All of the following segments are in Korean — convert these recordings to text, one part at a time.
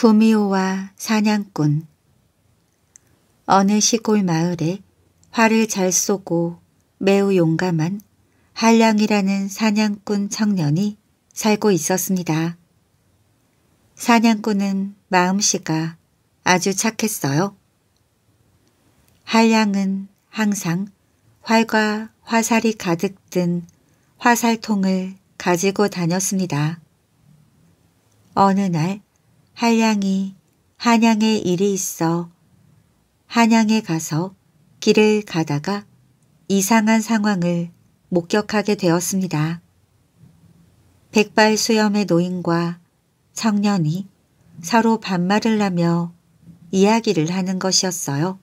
구미호와 사냥꾼 어느 시골 마을에 활을 잘 쏘고 매우 용감한 한량이라는 사냥꾼 청년이 살고 있었습니다. 사냥꾼은 마음씨가 아주 착했어요. 한량은 항상 활과 화살이 가득 든 화살통을 가지고 다녔습니다. 어느 날 한량이 한양에 일이 있어 한양에 가서 길을 가다가 이상한 상황을 목격하게 되었습니다. 백발 수염의 노인과 청년이 서로 반말을 하며 이야기를 하는 것이었어요.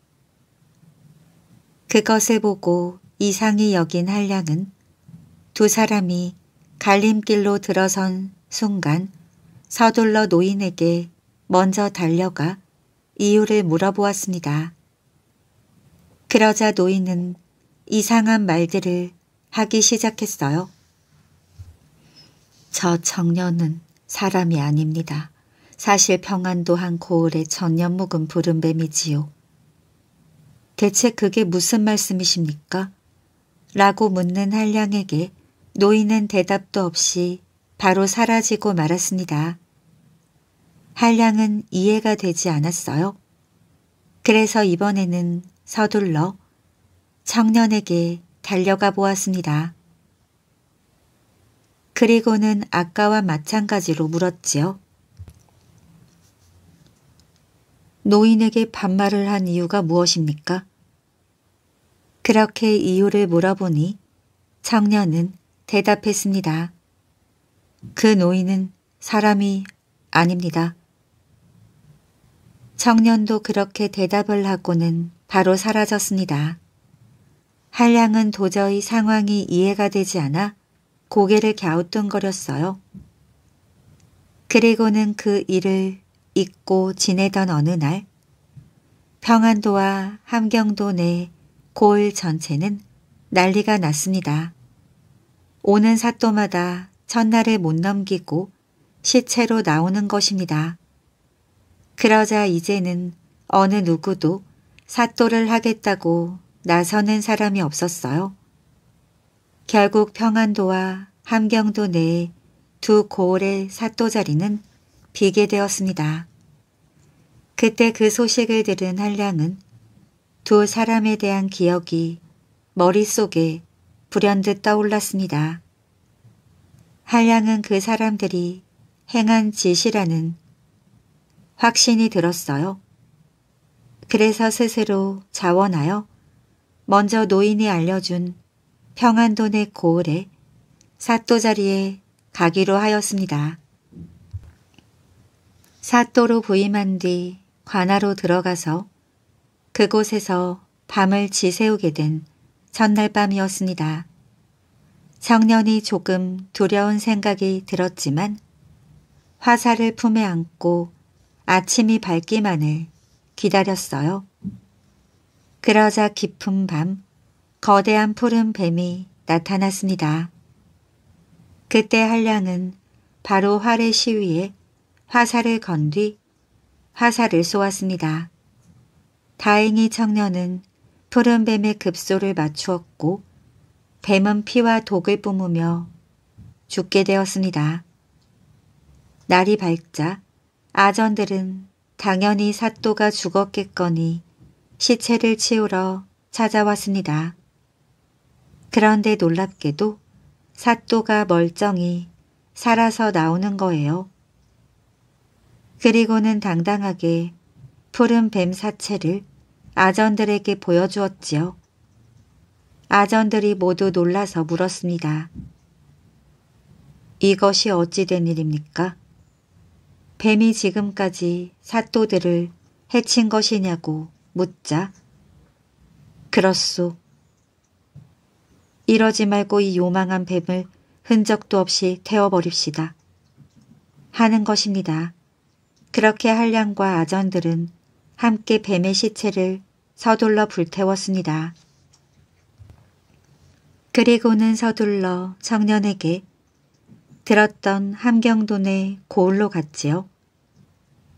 그것을 보고 이상히 여긴 한량은 두 사람이 갈림길로 들어선 순간 서둘러 노인에게 먼저 달려가 이유를 물어보았습니다. 그러자 노인은 이상한 말들을 하기 시작했어요. 저 청년은 사람이 아닙니다. 사실 평안도 한 고을의 전년묵은 부른뱀이지요. 대체 그게 무슨 말씀이십니까? 라고 묻는 한량에게 노인은 대답도 없이 바로 사라지고 말았습니다. 한량은 이해가 되지 않았어요. 그래서 이번에는 서둘러 청년에게 달려가 보았습니다. 그리고는 아까와 마찬가지로 물었지요. 노인에게 반말을 한 이유가 무엇입니까? 그렇게 이유를 물어보니 청년은 대답했습니다. 그 노인은 사람이 아닙니다. 청년도 그렇게 대답을 하고는 바로 사라졌습니다. 한량은 도저히 상황이 이해가 되지 않아 고개를 갸우뚱거렸어요. 그리고는 그 일을 잊고 지내던 어느 날 평안도와 함경도 내 고을 전체는 난리가 났습니다. 오는 사또마다 첫날에못 넘기고 시체로 나오는 것입니다. 그러자 이제는 어느 누구도 사또를 하겠다고 나서는 사람이 없었어요. 결국 평안도와 함경도 내에 두 고을의 사또 자리는 비게 되었습니다. 그때 그 소식을 들은 한량은 두 사람에 대한 기억이 머릿속에 불현듯 떠올랐습니다. 한량은 그 사람들이 행한 짓이라는 확신이 들었어요. 그래서 스스로 자원하여 먼저 노인이 알려준 평안도내 고을에 사또자리에 가기로 하였습니다. 사또로 부임한 뒤 관하로 들어가서 그곳에서 밤을 지새우게 된 전날 밤이었습니다. 청년이 조금 두려운 생각이 들었지만 화살을 품에 안고 아침이 밝기만을 기다렸어요. 그러자 깊은 밤 거대한 푸른 뱀이 나타났습니다. 그때 한량은 바로 활의 시위에 화살을 건 뒤 화살을 쏘았습니다. 다행히 청년은 푸른 뱀의 급소를 맞추었고 뱀은 피와 독을 뿜으며 죽게 되었습니다. 날이 밝자 아전들은 당연히 사또가 죽었겠거니 시체를 치우러 찾아왔습니다. 그런데 놀랍게도 사또가 멀쩡히 살아서 나오는 거예요. 그리고는 당당하게 푸른 뱀 사체를 아전들에게 보여주었지요. 아전들이 모두 놀라서 물었습니다. 이것이 어찌 된 일입니까? 뱀이 지금까지 사또들을 해친 것이냐고 묻자. 그렇소. 이러지 말고 이 요망한 뱀을 흔적도 없이 태워버립시다. 하는 것입니다. 그렇게 한량과 아전들은 함께 뱀의 시체를 서둘러 불태웠습니다. 그리고는 서둘러 청년에게 들었던 함경도의 고을로 갔지요.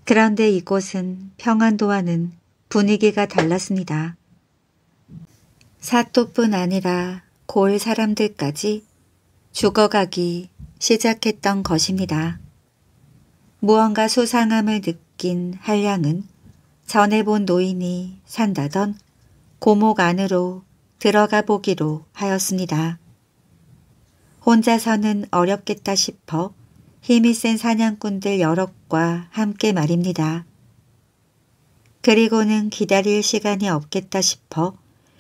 그런데 이곳은 평안도와는 분위기가 달랐습니다. 사또뿐 아니라 고을 사람들까지 죽어가기 시작했던 것입니다. 무언가 수상함을 느낀 한량은 전해본 노인이 산다던 고목 안으로 들어가 보기로 하였습니다. 혼자서는 어렵겠다 싶어 힘이 센 사냥꾼들 여럿과 함께 말입니다. 그리고는 기다릴 시간이 없겠다 싶어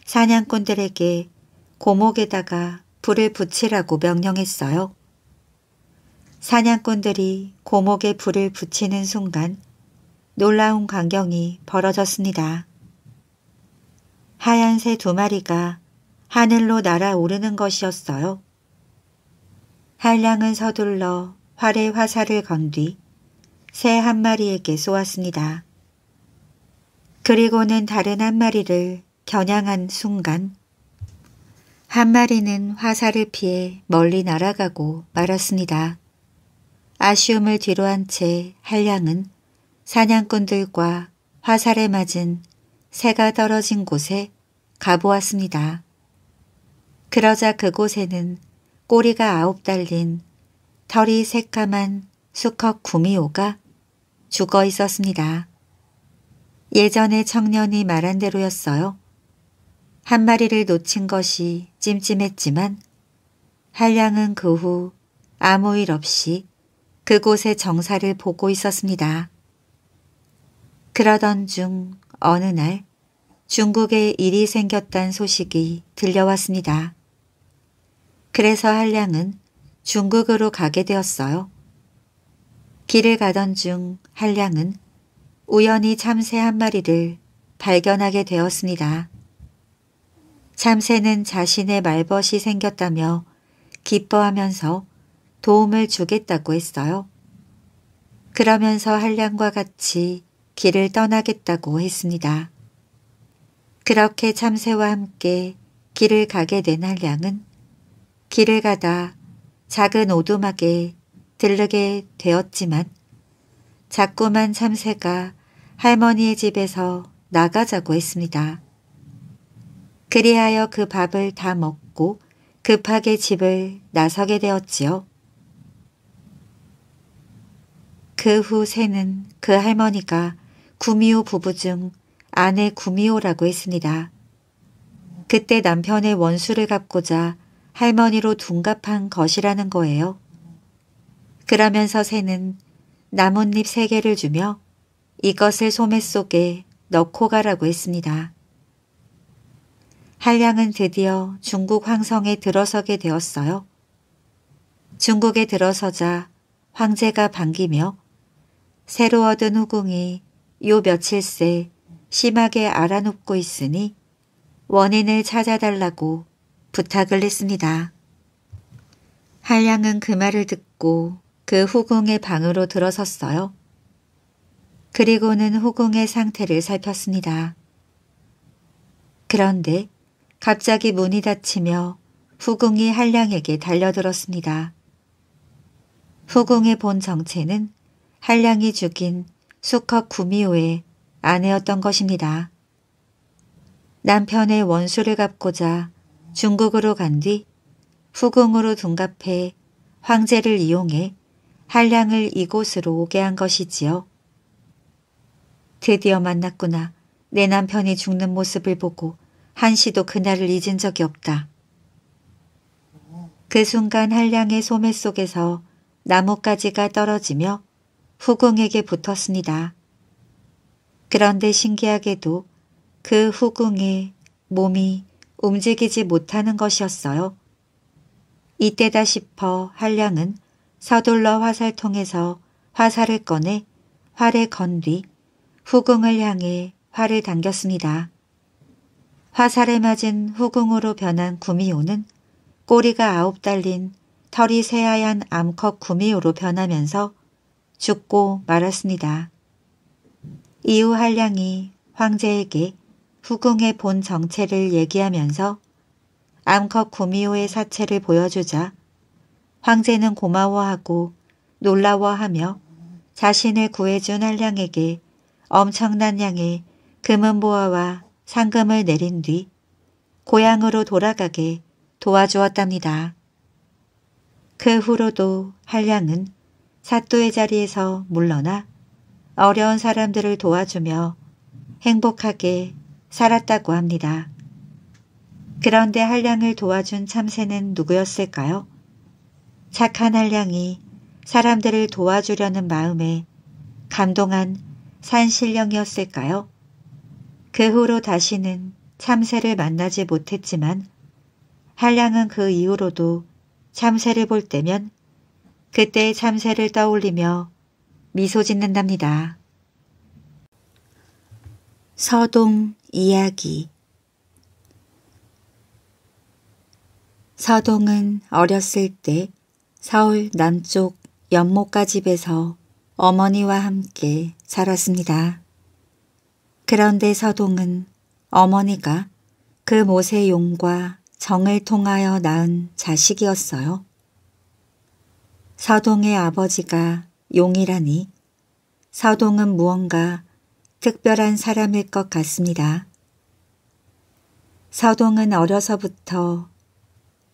사냥꾼들에게 고목에다가 불을 붙이라고 명령했어요. 사냥꾼들이 고목에 불을 붙이는 순간 놀라운 광경이 벌어졌습니다. 하얀 새 두 마리가 하늘로 날아오르는 것이었어요. 한량은 서둘러 활의 화살을 건 뒤 새 한 마리에게 쏘았습니다. 그리고는 다른 한 마리를 겨냥한 순간 한 마리는 화살을 피해 멀리 날아가고 말았습니다. 아쉬움을 뒤로한 채 한량은 사냥꾼들과 화살에 맞은 새가 떨어진 곳에 가보았습니다. 그러자 그곳에는 꼬리가 아홉 달린 털이 새까만 수컷 구미호가 죽어 있었습니다. 예전에 청년이 말한 대로였어요. 한 마리를 놓친 것이 찜찜했지만 한량은 그 후 아무 일 없이 그곳의 정사를 보고 있었습니다. 그러던 중 어느 날 중국에 일이 생겼단 소식이 들려왔습니다. 그래서 한량은 중국으로 가게 되었어요. 길을 가던 중 한량은 우연히 참새 한 마리를 발견하게 되었습니다. 참새는 자신의 말벗이 생겼다며 기뻐하면서 도움을 주겠다고 했어요. 그러면서 한량과 같이 길을 떠나겠다고 했습니다. 그렇게 참새와 함께 길을 가게 된 한량은 길을 가다 작은 오두막에 들르게 되었지만 자꾸만 참새가 할머니의 집에서 나가자고 했습니다. 그리하여 그 밥을 다 먹고 급하게 집을 나서게 되었지요. 그 후 새는 그 할머니가 구미호 부부 중 아내 구미호라고 했습니다. 그때 남편의 원수를 갚고자 할머니로 둔갑한 것이라는 거예요. 그러면서 새는 나뭇잎 세 개를 주며 이것을 소매 속에 넣고 가라고 했습니다. 한량은 드디어 중국 황성에 들어서게 되었어요. 중국에 들어서자 황제가 반기며 새로 얻은 후궁이 요 며칠새 심하게 알아눕고 있으니 원인을 찾아달라고 부탁을 했습니다. 한량은 그 말을 듣고 그 후궁의 방으로 들어섰어요. 그리고는 후궁의 상태를 살폈습니다. 그런데 갑자기 문이 닫히며 후궁이 한량에게 달려들었습니다. 후궁의 본 정체는 한량이 죽인 수컷 구미호의 아내였던 것입니다. 남편의 원수를 갚고자 중국으로 간 뒤 후궁으로 둔갑해 황제를 이용해 한량을 이곳으로 오게 한 것이지요. 드디어 만났구나. 내 남편이 죽는 모습을 보고 한시도 그날을 잊은 적이 없다. 그 순간 한량의 소매 속에서 나뭇가지가 떨어지며 후궁에게 붙었습니다. 그런데 신기하게도 그 후궁의 몸이 움직이지 못하는 것이었어요. 이때다 싶어 한량은 서둘러 화살통에서 화살을 꺼내 활에 건 뒤 후궁을 향해 활을 당겼습니다. 화살에 맞은 후궁으로 변한 구미호는 꼬리가 아홉 달린 털이 새하얀 암컷 구미호로 변하면서 죽고 말았습니다. 이후 한량이 황제에게 후궁의 본 정체를 얘기하면서 암컷 구미호의 사체를 보여주자 황제는 고마워하고 놀라워하며 자신을 구해준 한량에게 엄청난 양의 금은보화와 상금을 내린 뒤 고향으로 돌아가게 도와주었답니다. 그 후로도 한량은 사또의 자리에서 물러나 어려운 사람들을 도와주며 행복하게 살았다고 합니다. 그런데 한량을 도와준 참새는 누구였을까요? 착한 한량이 사람들을 도와주려는 마음에 감동한 산신령이었을까요? 그 후로 다시는 참새를 만나지 못했지만 한량은 그 이후로도 참새를 볼 때면 그때의 참새를 떠올리며 미소 짓는답니다. 서동 이야기 서동은 어렸을 때 서울 남쪽 연못가 집에서 어머니와 함께 살았습니다. 그런데 서동은 어머니가 그 모세 용과 정을 통하여 낳은 자식이었어요. 사동의 아버지가 용이라니 사동은 무언가 특별한 사람일 것 같습니다. 서동은 어려서부터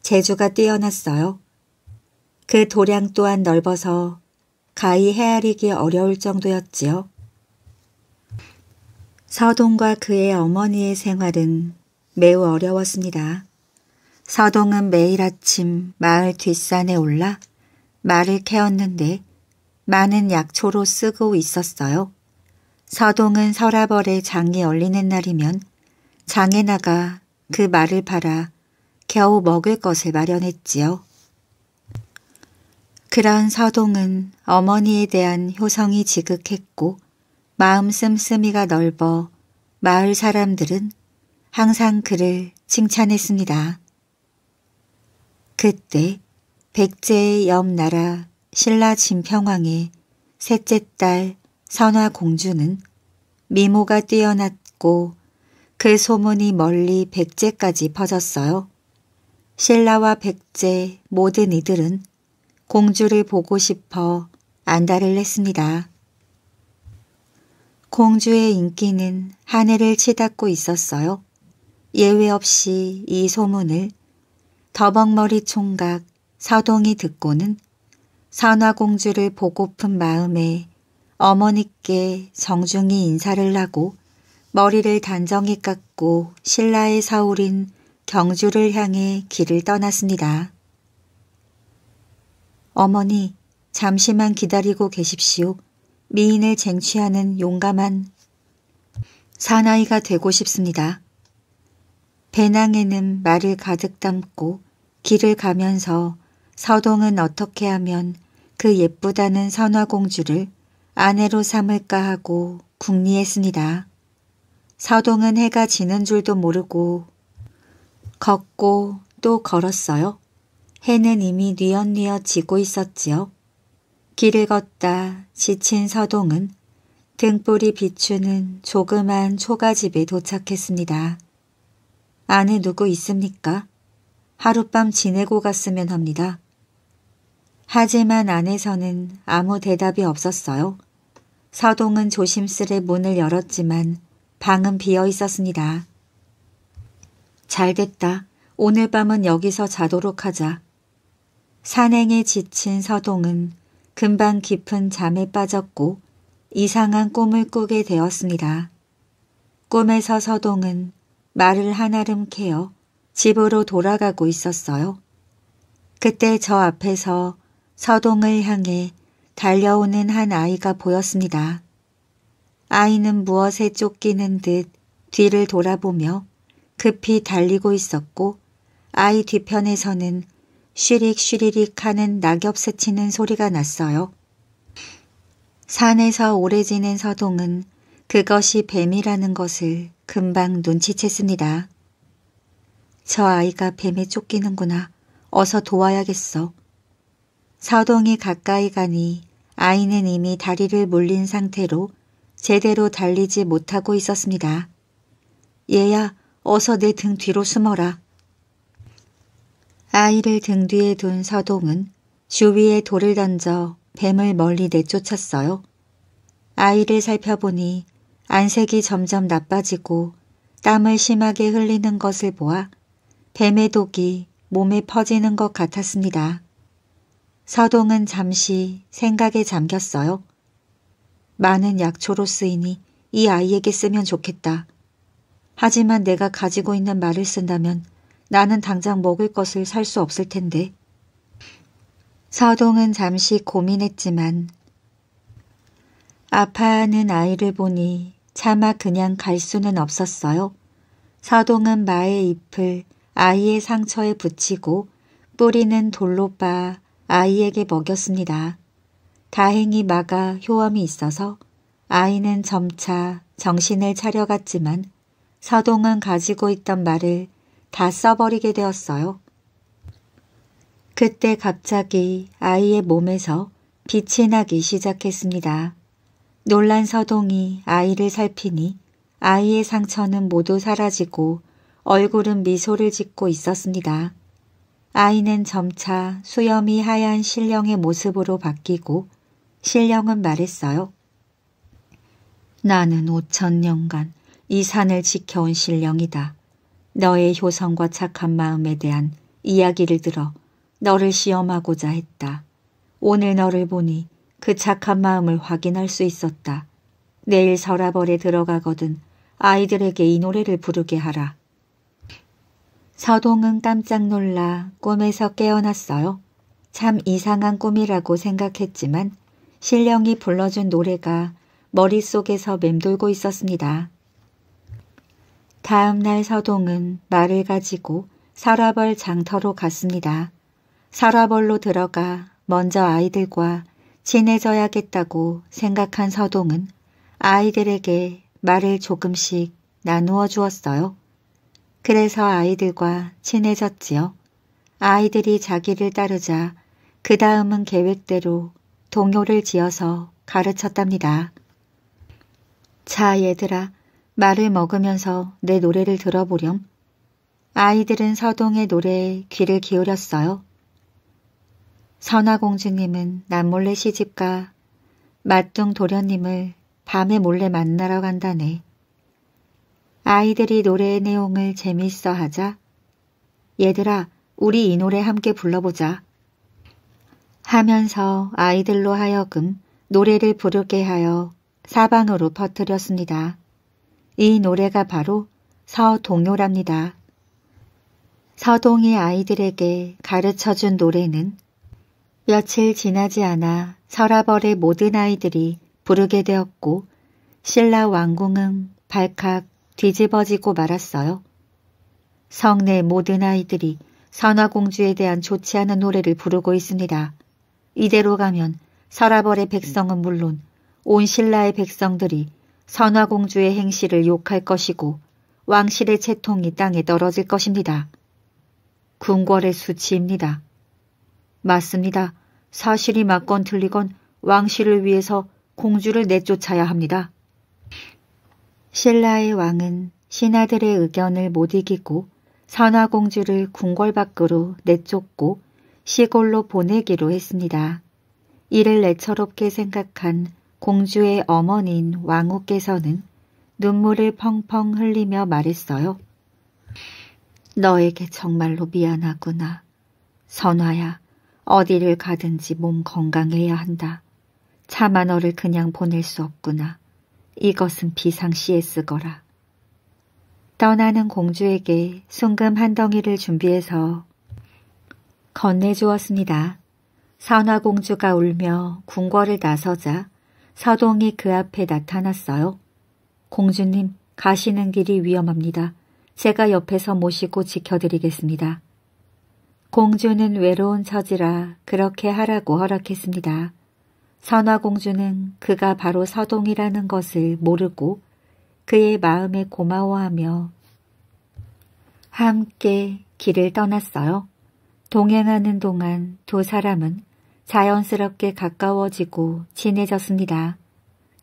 재주가 뛰어났어요. 그 도량 또한 넓어서 가히 헤아리기 어려울 정도였지요. 서동과 그의 어머니의 생활은 매우 어려웠습니다. 서동은 매일 아침 마을 뒷산에 올라 말을 캐었는데 많은 약초로 쓰고 있었어요. 서동은 서라벌에 장이 열리는 날이면 장에 나가 그 말을 팔아 겨우 먹을 것을 마련했지요. 그런 서동은 어머니에 대한 효성이 지극했고 마음 씀씀이가 넓어 마을 사람들은 항상 그를 칭찬했습니다. 그때 백제의 옆나라 신라 진평왕의 셋째 딸 선화공주는 미모가 뛰어났고 그 소문이 멀리 백제까지 퍼졌어요. 신라와 백제 모든 이들은 공주를 보고 싶어 안달을 냈습니다. 공주의 인기는 하늘을 치닫고 있었어요. 예외 없이 이 소문을 더벅머리 총각 서동이 듣고는 선화공주를 보고픈 마음에 어머니께 정중히 인사를 하고 머리를 단정히 깎고 신라의 서울인 경주를 향해 길을 떠났습니다. 어머니 잠시만 기다리고 계십시오. 미인을 쟁취하는 용감한 사나이가 되고 싶습니다. 배낭에는 말을 가득 담고 길을 가면서 서동은 어떻게 하면 그 예쁘다는 선화공주를 아내로 삼을까 하고 궁리했습니다. 서동은 해가 지는 줄도 모르고 걷고 또 걸었어요. 해는 이미 뉘엿뉘엿 지고 있었지요. 길을 걷다 지친 서동은 등불이 비추는 조그만 초가집에 도착했습니다. 안에 누구 있습니까? 하룻밤 지내고 갔으면 합니다. 하지만 안에서는 아무 대답이 없었어요. 서동은 조심스레 문을 열었지만 방은 비어 있었습니다. 잘됐다. 오늘 밤은 여기서 자도록 하자. 산행에 지친 서동은 금방 깊은 잠에 빠졌고 이상한 꿈을 꾸게 되었습니다. 꿈에서 서동은 말을 한아름 캐어 집으로 돌아가고 있었어요. 그때 저 앞에서 서동을 향해 달려오는 한 아이가 보였습니다. 아이는 무엇에 쫓기는 듯 뒤를 돌아보며 급히 달리고 있었고 아이 뒤편에서는 쉬릭쉬리릭 하는 낙엽 스치는 소리가 났어요. 산에서 오래 지낸 서동은 그것이 뱀이라는 것을 금방 눈치챘습니다. 저 아이가 뱀에 쫓기는구나. 어서 도와야겠어. 서동이 가까이 가니 아이는 이미 다리를 물린 상태로 제대로 달리지 못하고 있었습니다. 얘야 어서 내 등 뒤로 숨어라. 아이를 등 뒤에 둔 서동은 주위에 돌을 던져 뱀을 멀리 내쫓았어요. 아이를 살펴보니 안색이 점점 나빠지고 땀을 심하게 흘리는 것을 보아 뱀의 독이 몸에 퍼지는 것 같았습니다. 서동은 잠시 생각에 잠겼어요. 많은 약초로 쓰이니 이 아이에게 쓰면 좋겠다. 하지만 내가 가지고 있는 말을 쓴다면 나는 당장 먹을 것을 살 수 없을 텐데. 서동은 잠시 고민했지만 아파하는 아이를 보니 차마 그냥 갈 수는 없었어요. 서동은 마의 잎을 아이의 상처에 붙이고 뿌리는 돌로 빻 아이에게 먹였습니다. 다행히 마가 효험이 있어서 아이는 점차 정신을 차려갔지만 서동은 가지고 있던 말을 다 써버리게 되었어요. 그때 갑자기 아이의 몸에서 빛이 나기 시작했습니다. 놀란 서동이 아이를 살피니 아이의 상처는 모두 사라지고 얼굴은 미소를 짓고 있었습니다. 아이는 점차 수염이 하얀 신령의 모습으로 바뀌고 신령은 말했어요. 나는 오천 년간 이 산을 지켜온 신령이다. 너의 효성과 착한 마음에 대한 이야기를 들어 너를 시험하고자 했다. 오늘 너를 보니 그 착한 마음을 확인할 수 있었다. 내일 서라벌에 들어가거든 아이들에게 이 노래를 부르게 하라. 서동은 깜짝 놀라 꿈에서 깨어났어요. 참 이상한 꿈이라고 생각했지만 신령이 불러준 노래가 머릿속에서 맴돌고 있었습니다. 다음 날 서동은 말을 가지고 서라벌 장터로 갔습니다. 서라벌로 들어가 먼저 아이들과 친해져야겠다고 생각한 서동은 아이들에게 말을 조금씩 나누어 주었어요. 그래서 아이들과 친해졌지요. 아이들이 자기를 따르자 그 다음은 계획대로 동요를 지어서 가르쳤답니다. 자 얘들아 말을 먹으면서 내 노래를 들어보렴. 아이들은 서동의 노래에 귀를 기울였어요. 선화공주님은 남몰래 시집가 맞둥 도련님을 밤에 몰래 만나러 간다네. 아이들이 노래의 내용을 재밌어 하자. 얘들아, 우리 이 노래 함께 불러보자. 하면서 아이들로 하여금 노래를 부르게 하여 사방으로 퍼뜨렸습니다. 이 노래가 바로 서동요랍니다. 서동이 아이들에게 가르쳐준 노래는 며칠 지나지 않아 서라벌의 모든 아이들이 부르게 되었고 신라 왕궁은 발칵 뒤집어지고 말았어요. 성내 모든 아이들이 선화공주에 대한 좋지 않은 노래를 부르고 있습니다. 이대로 가면 서라벌의 백성은 물론 온 신라의 백성들이 선화공주의 행실을 욕할 것이고 왕실의 채통이 땅에 떨어질 것입니다. 궁궐의 수치입니다. 맞습니다. 사실이 맞건 틀리건 왕실을 위해서 공주를 내쫓아야 합니다. 신라의 왕은 신하들의 의견을 못 이기고 선화공주를 궁궐 밖으로 내쫓고 시골로 보내기로 했습니다. 이를 애처롭게 생각한 공주의 어머니인 왕후께서는 눈물을 펑펑 흘리며 말했어요. 너에게 정말로 미안하구나. 선화야, 어디를 가든지 몸 건강해야 한다. 차마 너를 그냥 보낼 수 없구나. 이것은 비상시에 쓰거라. 떠나는 공주에게 순금 한 덩이를 준비해서 건네주었습니다. 선화공주가 울며 궁궐을 나서자 서동이 그 앞에 나타났어요. 공주님, 가시는 길이 위험합니다. 제가 옆에서 모시고 지켜드리겠습니다. 공주는 외로운 처지라 그렇게 하라고 허락했습니다. 선화공주는 그가 바로 서동이라는 것을 모르고 그의 마음에 고마워하며 함께 길을 떠났어요. 동행하는 동안 두 사람은 자연스럽게 가까워지고 친해졌습니다.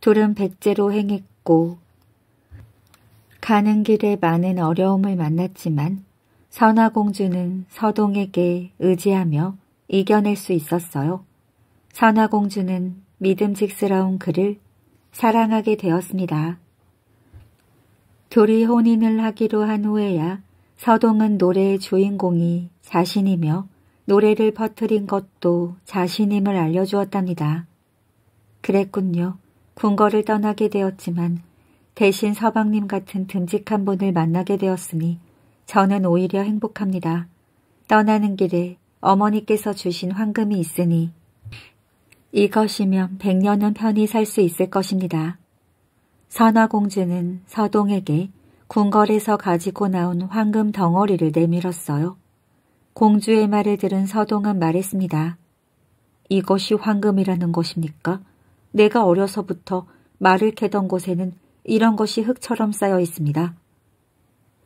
둘은 백제로 행했고 가는 길에 많은 어려움을 만났지만 선화공주는 서동에게 의지하며 이겨낼 수 있었어요. 선화공주는 믿음직스러운 그를 사랑하게 되었습니다. 둘이 혼인을 하기로 한 후에야 서동은 노래의 주인공이 자신이며 노래를 퍼뜨린 것도 자신임을 알려주었답니다. 그랬군요. 궁궐을 떠나게 되었지만 대신 서방님 같은 듬직한 분을 만나게 되었으니 저는 오히려 행복합니다. 떠나는 길에 어머니께서 주신 황금이 있으니 이것이면 백년은 편히 살 수 있을 것입니다. 선화공주는 서동에게 궁궐에서 가지고 나온 황금 덩어리를 내밀었어요. 공주의 말을 들은 서동은 말했습니다. 이것이 황금이라는 것입니까? 내가 어려서부터 말을 캐던 곳에는 이런 것이 흙처럼 쌓여 있습니다.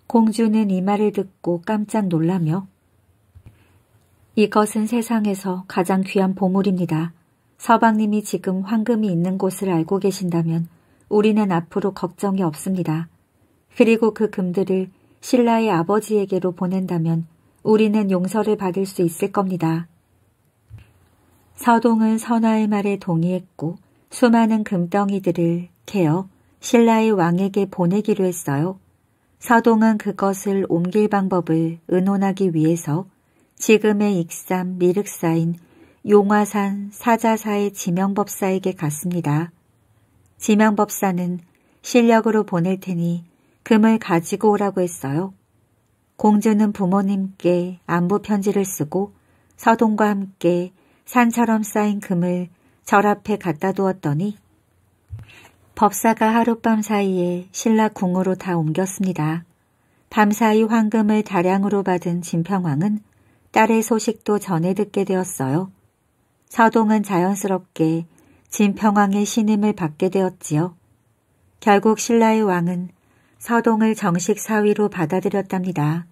공주는 이 말을 듣고 깜짝 놀라며 이것은 세상에서 가장 귀한 보물입니다. 서방님이 지금 황금이 있는 곳을 알고 계신다면 우리는 앞으로 걱정이 없습니다. 그리고 그 금들을 신라의 아버지에게로 보낸다면 우리는 용서를 받을 수 있을 겁니다. 서동은 선화의 말에 동의했고 수많은 금덩이들을 캐어 신라의 왕에게 보내기로 했어요. 서동은 그것을 옮길 방법을 의논하기 위해서 지금의 익삼 미륵사인 용화산 사자사의 지명법사에게 갔습니다. 지명법사는 실력으로 보낼 테니 금을 가지고 오라고 했어요. 공주는 부모님께 안부 편지를 쓰고 서동과 함께 산처럼 쌓인 금을 절 앞에 갖다 두었더니 법사가 하룻밤 사이에 신라 궁으로 다 옮겼습니다. 밤사이 황금을 다량으로 받은 진평왕은 딸의 소식도 전해 듣게 되었어요. 서동은 자연스럽게 진평왕의 신임을 받게 되었지요. 결국 신라의 왕은 서동을 정식 사위로 받아들였답니다.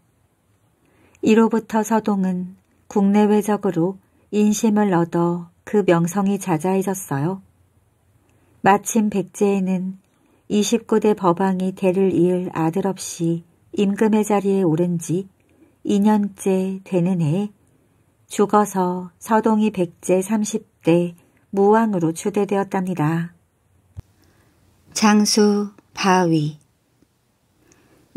이로부터 서동은 국내외적으로 인심을 얻어 그 명성이 자자해졌어요. 마침 백제에는 29대 법왕이 대를 이을 아들 없이 임금의 자리에 오른 지 2년째 되는 해에 죽어서 서동이 백제 30대 무왕으로 추대되었답니다. 장수 바위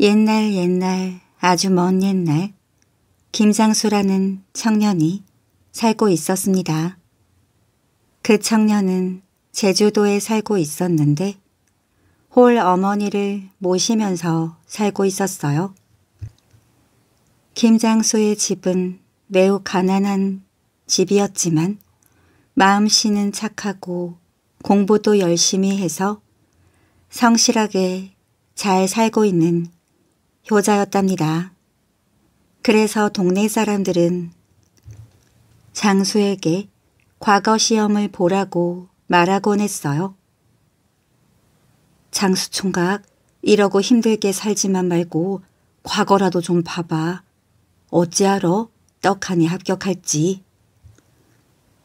옛날 옛날 아주 먼 옛날 김상수라는 청년이 살고 있었습니다. 그 청년은 제주도에 살고 있었는데 홀 어머니를 모시면서 살고 있었어요. 김장수의 집은 매우 가난한 집이었지만 마음씨는 착하고 공부도 열심히 해서 성실하게 잘 살고 있는 효자였답니다. 그래서 동네 사람들은 장수에게 과거 시험을 보라고 말하곤 했어요. 장수 총각 이러고 힘들게 살지만 말고 과거라도 좀 봐봐. 어찌하러 떡하니 합격할지.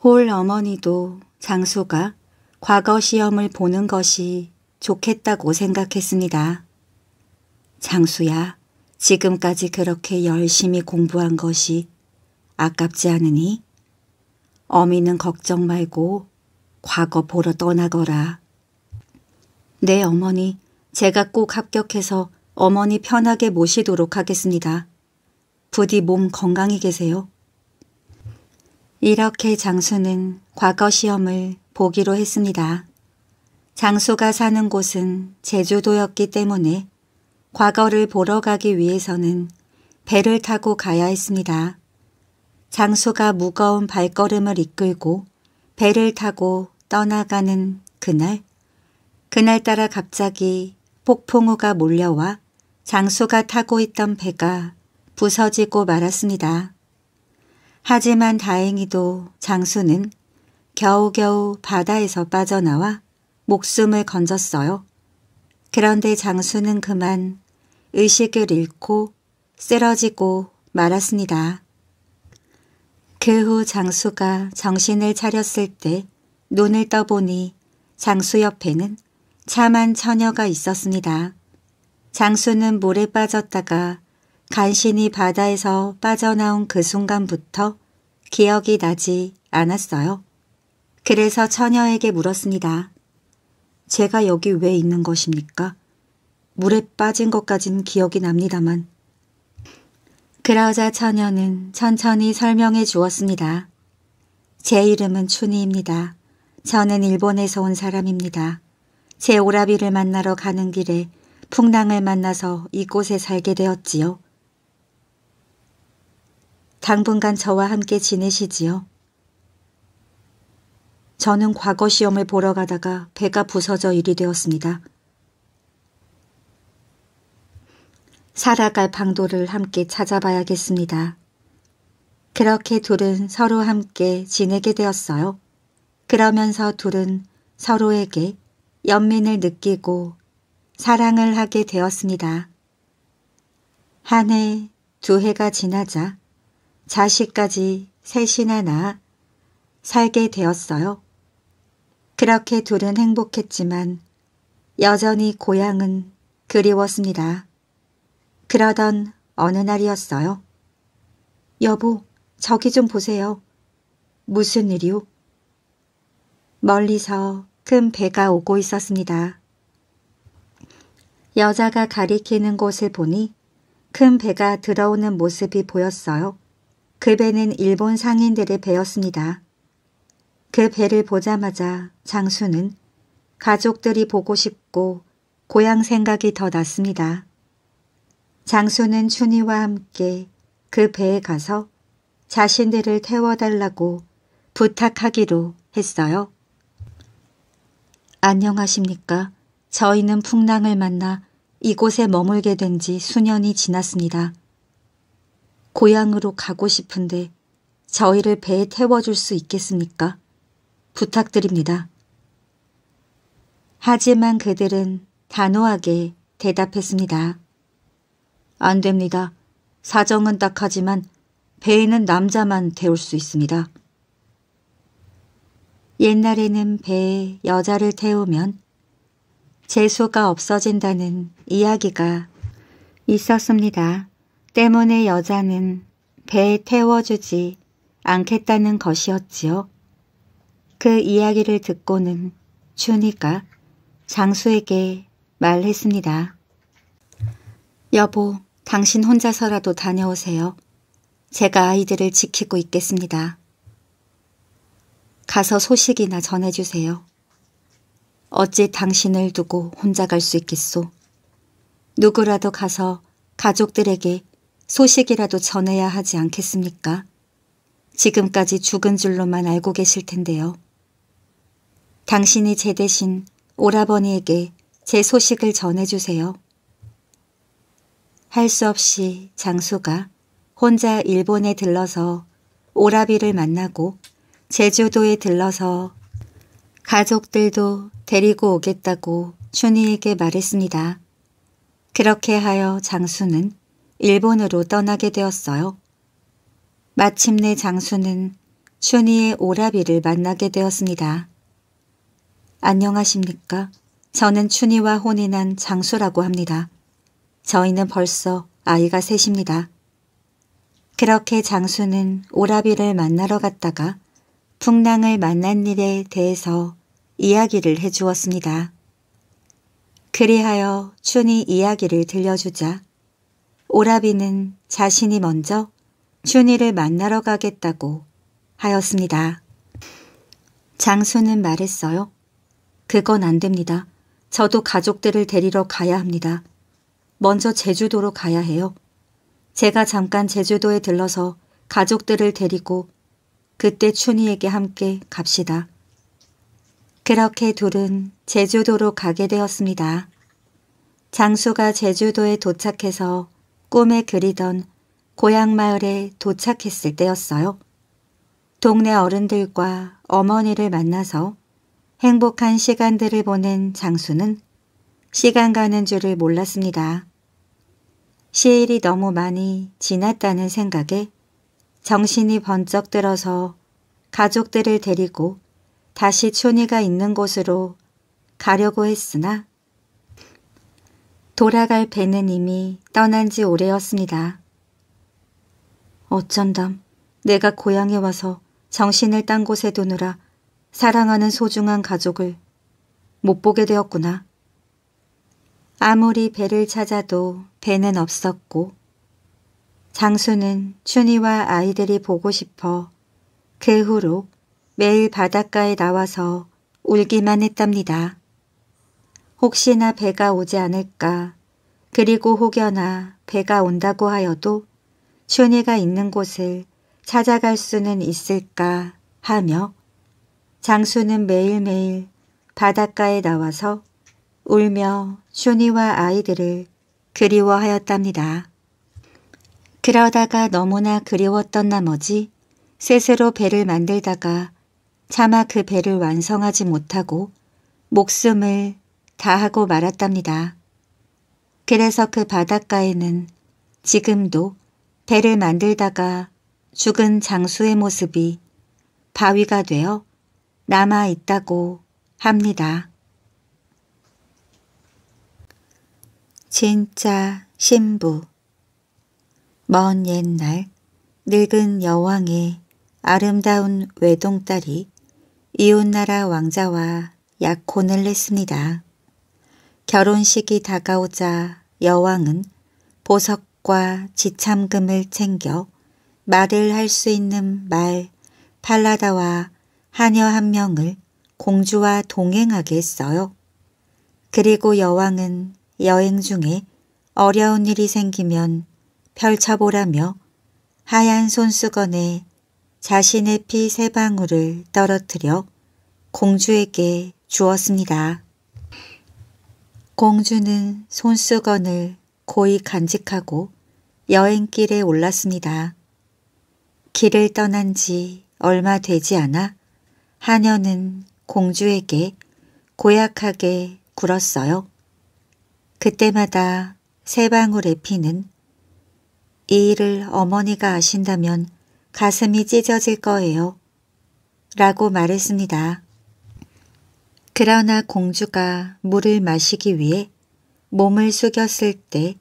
홀 어머니도 장소가 과거 시험을 보는 것이 좋겠다고 생각했습니다. 장수야, 지금까지 그렇게 열심히 공부한 것이 아깝지 않으니 어미는 걱정 말고 과거 보러 떠나거라. 네, 어머니. 제가 꼭 합격해서 어머니 편하게 모시도록 하겠습니다. 부디 몸 건강히 계세요. 이렇게 장수는 과거 시험을 보기로 했습니다. 장수가 사는 곳은 제주도였기 때문에 과거를 보러 가기 위해서는 배를 타고 가야 했습니다. 장수가 무거운 발걸음을 이끌고 배를 타고 떠나가는 그날 그날따라 갑자기 폭풍우가 몰려와 장수가 타고 있던 배가 부서지고 말았습니다. 하지만 다행히도 장수는 겨우겨우 바다에서 빠져나와 목숨을 건졌어요. 그런데 장수는 그만 의식을 잃고 쓰러지고 말았습니다. 그 후 장수가 정신을 차렸을 때 눈을 떠보니 장수 옆에는 참한 처녀가 있었습니다. 장수는 물에 빠졌다가 간신히 바다에서 빠져나온 그 순간부터 기억이 나지 않았어요. 그래서 처녀에게 물었습니다. 제가 여기 왜 있는 것입니까? 물에 빠진 것까진 기억이 납니다만. 그러자 처녀는 천천히 설명해 주었습니다. 제 이름은 춘희입니다. 저는 일본에서 온 사람입니다. 제 오라비를 만나러 가는 길에 풍랑을 만나서 이곳에 살게 되었지요. 당분간 저와 함께 지내시지요. 저는 과거 시험을 보러 가다가 배가 부서져 일이 되었습니다. 살아갈 방도를 함께 찾아봐야겠습니다. 그렇게 둘은 서로 함께 지내게 되었어요. 그러면서 둘은 서로에게 연민을 느끼고 사랑을 하게 되었습니다. 한 해, 두 해가 지나자 자식까지 셋이나 낳아 살게 되었어요. 그렇게 둘은 행복했지만 여전히 고향은 그리웠습니다. 그러던 어느 날이었어요. 여보, 저기 좀 보세요. 무슨 일이요? 멀리서 큰 배가 오고 있었습니다. 여자가 가리키는 곳을 보니 큰 배가 들어오는 모습이 보였어요. 그 배는 일본 상인들의 배였습니다. 그 배를 보자마자 장수는 가족들이 보고 싶고 고향 생각이 더 났습니다. 장수는 춘희와 함께 그 배에 가서 자신들을 태워달라고 부탁하기로 했어요. 안녕하십니까. 저희는 풍랑을 만나 이곳에 머물게 된 지 수년이 지났습니다. 고향으로 가고 싶은데 저희를 배에 태워줄 수 있겠습니까? 부탁드립니다. 하지만 그들은 단호하게 대답했습니다. 안 됩니다. 사정은 딱하지만 배에는 남자만 태울 수 있습니다. 옛날에는 배에 여자를 태우면 재수가 없어진다는 이야기가 있었습니다. 때문에 여자는 배에 태워주지 않겠다는 것이었지요. 그 이야기를 듣고는 준이가 장수에게 말했습니다. 여보, 당신 혼자서라도 다녀오세요. 제가 아이들을 지키고 있겠습니다. 가서 소식이나 전해주세요. 어찌 당신을 두고 혼자 갈 수 있겠소? 누구라도 가서 가족들에게 소식이라도 전해야 하지 않겠습니까? 지금까지 죽은 줄로만 알고 계실 텐데요. 당신이 제 대신 오라버니에게 제 소식을 전해주세요. 할 수 없이 장수가 혼자 일본에 들러서 오라비를 만나고 제주도에 들러서 가족들도 데리고 오겠다고 춘희에게 말했습니다. 그렇게 하여 장수는 일본으로 떠나게 되었어요. 마침내 장수는 슈니의 오라비를 만나게 되었습니다. 안녕하십니까? 저는 춘희와 혼인한 장수라고 합니다. 저희는 벌써 아이가 셋입니다. 그렇게 장수는 오라비를 만나러 갔다가 풍랑을 만난 일에 대해서 이야기를 해주었습니다. 그리하여 춘희 이야기를 들려주자 오라비는 자신이 먼저 춘희를 만나러 가겠다고 하였습니다. 장수는 말했어요. 그건 안 됩니다. 저도 가족들을 데리러 가야 합니다. 먼저 제주도로 가야 해요. 제가 잠깐 제주도에 들러서 가족들을 데리고 그때 춘희에게 함께 갑시다. 그렇게 둘은 제주도로 가게 되었습니다. 장수가 제주도에 도착해서 꿈에 그리던 고향 마을에 도착했을 때였어요. 동네 어른들과 어머니를 만나서 행복한 시간들을 보낸 장수는 시간 가는 줄을 몰랐습니다. 시일이 너무 많이 지났다는 생각에 정신이 번쩍 들어서 가족들을 데리고 다시 촌이가 있는 곳으로 가려고 했으나 돌아갈 배는 이미 떠난 지 오래였습니다. 어쩐담 내가 고향에 와서 정신을 딴 곳에 두느라 사랑하는 소중한 가족을 못 보게 되었구나. 아무리 배를 찾아도 배는 없었고 장수는 춘희와 아이들이 보고 싶어 그 후로 매일 바닷가에 나와서 울기만 했답니다. 혹시나 배가 오지 않을까 그리고 혹여나 배가 온다고 하여도 춘희가 있는 곳을 찾아갈 수는 있을까 하며 장수는 매일매일 바닷가에 나와서 울며 춘희와 아이들을 그리워하였답니다. 그러다가 너무나 그리웠던 나머지 스스로 배를 만들다가 차마 그 배를 완성하지 못하고 목숨을 다 하고 말았답니다. 그래서 그 바닷가에는 지금도 배를 만들다가 죽은 장수의 모습이 바위가 되어 남아 있다고 합니다. 진짜 신부 먼 옛날 늙은 여왕의 아름다운 외동딸이 이웃나라 왕자와 약혼을 했습니다. 결혼식이 다가오자 여왕은 보석과 지참금을 챙겨 말을 할 수 있는 말 팔라다와 하녀 한 명을 공주와 동행하게 했어요. 그리고 여왕은 여행 중에 어려운 일이 생기면 펼쳐보라며 하얀 손수건에 자신의 피 세 방울을 떨어뜨려 공주에게 주었습니다. 공주는 손수건을 고이 간직하고 여행길에 올랐습니다. 길을 떠난 지 얼마 되지 않아 하녀는 공주에게 고약하게 굴었어요. 그때마다 세 방울의 피는 이 일을 어머니가 아신다면 가슴이 찢어질 거예요. 라고 말했습니다. 그러나 공주가 물을 마시기 위해 몸을 숙였을 때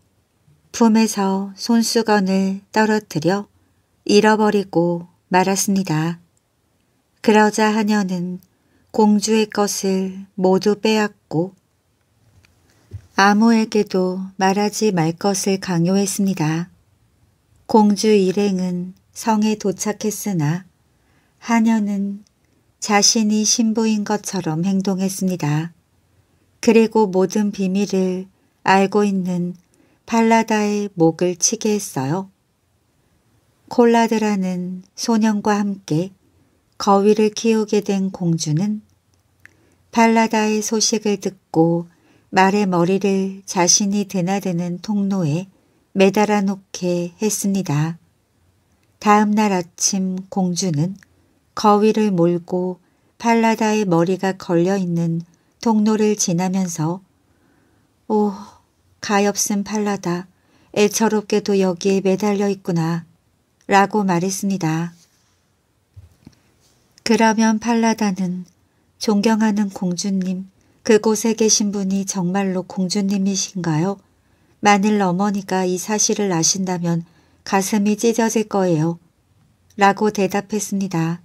품에서 손수건을 떨어뜨려 잃어버리고 말았습니다. 그러자 하녀는 공주의 것을 모두 빼앗고 아무에게도 말하지 말 것을 강요했습니다. 공주 일행은 성에 도착했으나 하녀는 자신이 신부인 것처럼 행동했습니다. 그리고 모든 비밀을 알고 있는 팔라다의 목을 치게 했어요. 콜라드라는 소년과 함께 거위를 키우게 된 공주는 팔라다의 소식을 듣고 말의 머리를 자신이 드나드는 통로에 매달아 놓게 했습니다. 다음 날 아침 공주는 거위를 몰고 팔라다의 머리가 걸려있는 통로를 지나면서 오, 가엾은 팔라다, 애처롭게도 여기에 매달려 있구나 라고 말했습니다. 그러면 팔라다는 존경하는 공주님, 그곳에 계신 분이 정말로 공주님이신가요? 만일 어머니가 이 사실을 아신다면 가슴이 찢어질 거예요. 라고 대답했습니다.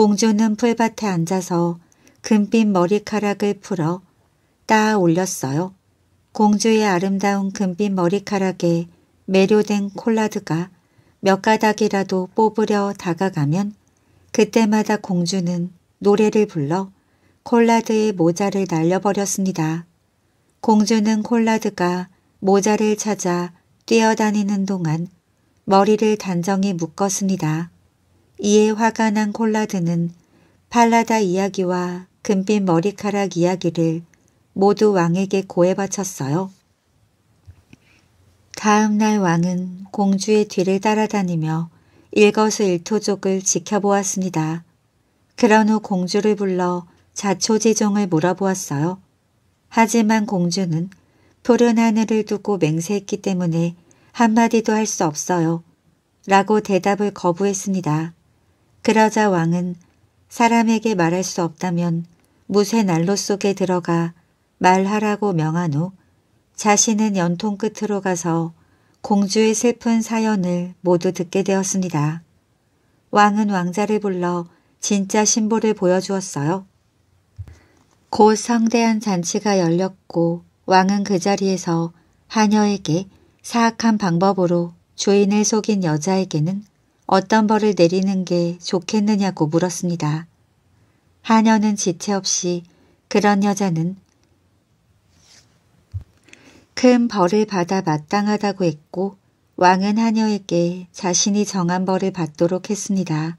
공주는 풀밭에 앉아서 금빛 머리카락을 풀어 따 올렸어요. 공주의 아름다운 금빛 머리카락에 매료된 콜라드가 몇 가닥이라도 뽑으려 다가가면 그때마다 공주는 노래를 불러 콜라드의 모자를 날려버렸습니다. 공주는 콜라드가 모자를 찾아 뛰어다니는 동안 머리를 단정히 묶었습니다. 이에 화가 난 콜라드는 팔라다 이야기와 금빛 머리카락 이야기를 모두 왕에게 고해 바쳤어요. 다음 날 왕은 공주의 뒤를 따라다니며 일거수일투족을 지켜보았습니다. 그런 후 공주를 불러 자초지종을 물어보았어요. 하지만 공주는 푸른 하늘을 두고 맹세했기 때문에 한마디도 할 수 없어요. 라고 대답을 거부했습니다. 그러자 왕은 사람에게 말할 수 없다면 무쇠 난로 속에 들어가 말하라고 명한 후 자신은 연통 끝으로 가서 공주의 슬픈 사연을 모두 듣게 되었습니다. 왕은 왕자를 불러 진짜 신보를 보여주었어요. 곧 성대한 잔치가 열렸고 왕은 그 자리에서 하녀에게 사악한 방법으로 주인을 속인 여자에게는 어떤 벌을 내리는 게 좋겠느냐고 물었습니다. 하녀는 지체 없이 그런 여자는 큰 벌을 받아 마땅하다고 했고 왕은 하녀에게 자신이 정한 벌을 받도록 했습니다.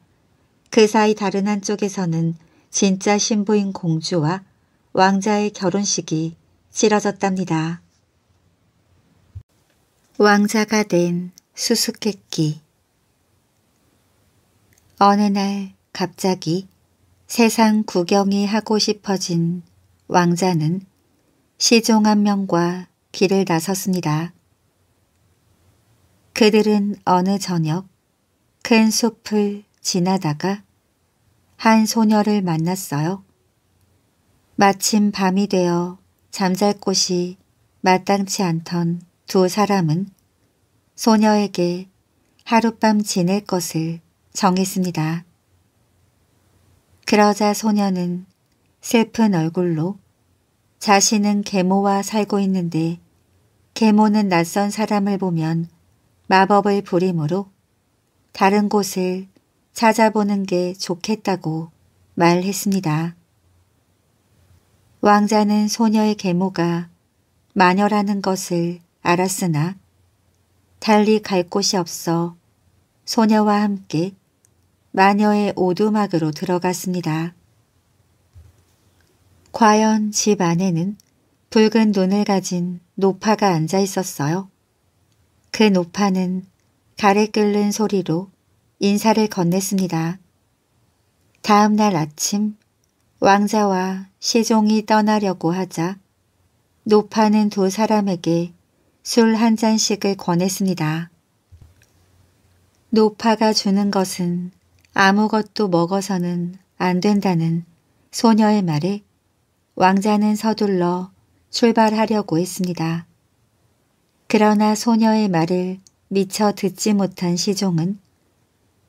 그 사이 다른 한쪽에서는 진짜 신부인 공주와 왕자의 결혼식이 치러졌답니다. 왕자가 된 수수께끼 어느 날 갑자기 세상 구경이 하고 싶어진 왕자는 시종 한 명과 길을 나섰습니다. 그들은 어느 저녁 큰 숲을 지나다가 한 소녀를 만났어요. 마침 밤이 되어 잠잘 곳이 마땅치 않던 두 사람은 소녀에게 하룻밤 지낼 것을 정했습니다. 그러자 소녀는 슬픈 얼굴로 자신은 계모와 살고 있는데 계모는 낯선 사람을 보면 마법을 부림으로 다른 곳을 찾아보는 게 좋겠다고 말했습니다. 왕자는 소녀의 계모가 마녀라는 것을 알았으나 달리 갈 곳이 없어 소녀와 함께 마녀의 오두막으로 들어갔습니다. 과연 집 안에는 붉은 눈을 가진 노파가 앉아 있었어요. 그 노파는 가래 끓는 소리로 인사를 건넸습니다. 다음 날 아침 왕자와 시종이 떠나려고 하자 노파는 두 사람에게 술 한 잔씩을 권했습니다. 노파가 주는 것은 아무것도 먹어서는 안 된다는 소녀의 말에 왕자는 서둘러 출발하려고 했습니다. 그러나 소녀의 말을 미처 듣지 못한 시종은